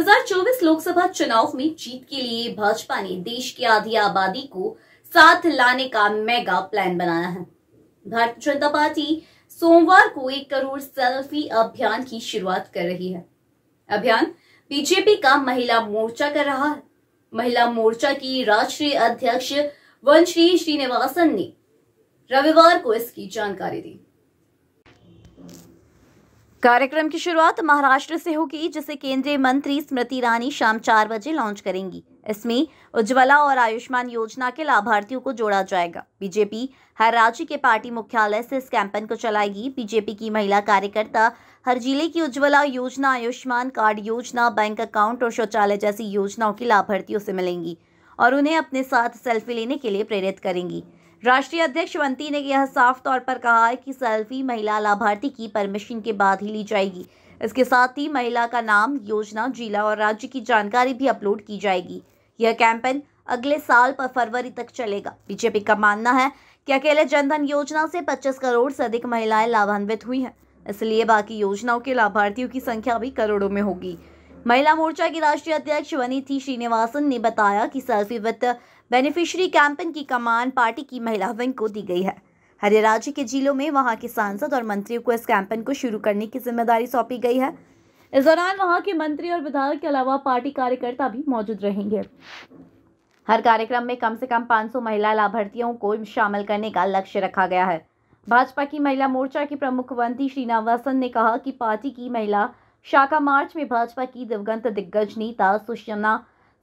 2024 लोकसभा चुनाव में जीत के लिए भाजपा ने देश की आधी आबादी को साथ लाने का मेगा प्लान बनाया है भारतीय जनता पार्टी सोमवार को एक करोड़ सेल्फी अभियान की शुरुआत कर रही है अभियान बीजेपी का महिला मोर्चा कर रहा है महिला मोर्चा की राष्ट्रीय अध्यक्ष वंश्री श्रीनिवासन ने रविवार को इसकी जानकारी दी कार्यक्रम की शुरुआत महाराष्ट्र से होगी जिसे केंद्रीय मंत्री स्मृति ईरानी शाम चार बजे लॉन्च करेंगी इसमें उज्ज्वला और आयुष्मान योजना के लाभार्थियों को जोड़ा जाएगा बीजेपी हर राज्य के पार्टी मुख्यालय से इस कैंपेन को चलाएगी बीजेपी की महिला कार्यकर्ता हर जिले की उज्ज्वला योजना आयुष्मान कार्ड योजना बैंक अकाउंट और शौचालय जैसी योजनाओं की लाभार्थियों से मिलेंगी और उन्हें अपने साथ सेल्फी लेने के लिए प्रेरित करेंगी राष्ट्रीय अध्यक्ष वंती ने यह साफ तौर पर कहा है कि सेल्फी महिला लाभार्थी की परमिशन के बाद ही ली जाएगी इसके साथ ही महिला का नाम योजना जिला और राज्य की जानकारी भी अपलोड की जाएगी यह कैंपेन अगले साल पर फरवरी तक चलेगा बीजेपी का मानना है कि अकेले जनधन योजना से 25 करोड़ से अधिक महिलाएं लाभान्वित हुई हैं इसलिए बाकी योजनाओं के लाभार्थियों की संख्या भी करोड़ों में होगी महिला मोर्चा की राष्ट्रीय अध्यक्ष वनीति श्रीनिवासन ने बताया कि सेल्फी विद बेनिफिशियरी कैंपेन की कमान पार्टी की महिला विंग को दी गई है हरे राज्य के जिलों में वहां के सांसद और मंत्रियों को इस कैंपेन को शुरू करने की जिम्मेदारी सौंपी गई है इस दौरान वहां के मंत्री और विधायक के अलावा पार्टी कार्यकर्ता भी मौजूद रहेंगे हर कार्यक्रम में कम से कम 500 महिला लाभार्थियों को शामिल करने का लक्ष्य रखा गया है भाजपा की महिला मोर्चा की प्रमुख वंती श्रीनिवासन ने कहा कि पार्टी की महिला शाखा मार्च में भाजपा की दिवगंत दिग्गज नेता सुषमा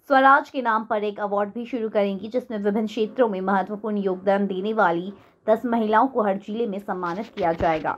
स्वराज के नाम पर एक अवार्ड भी शुरू करेंगी जिसमें विभिन्न क्षेत्रों में महत्वपूर्ण योगदान देने वाली दस महिलाओं को हर जिले में सम्मानित किया जाएगा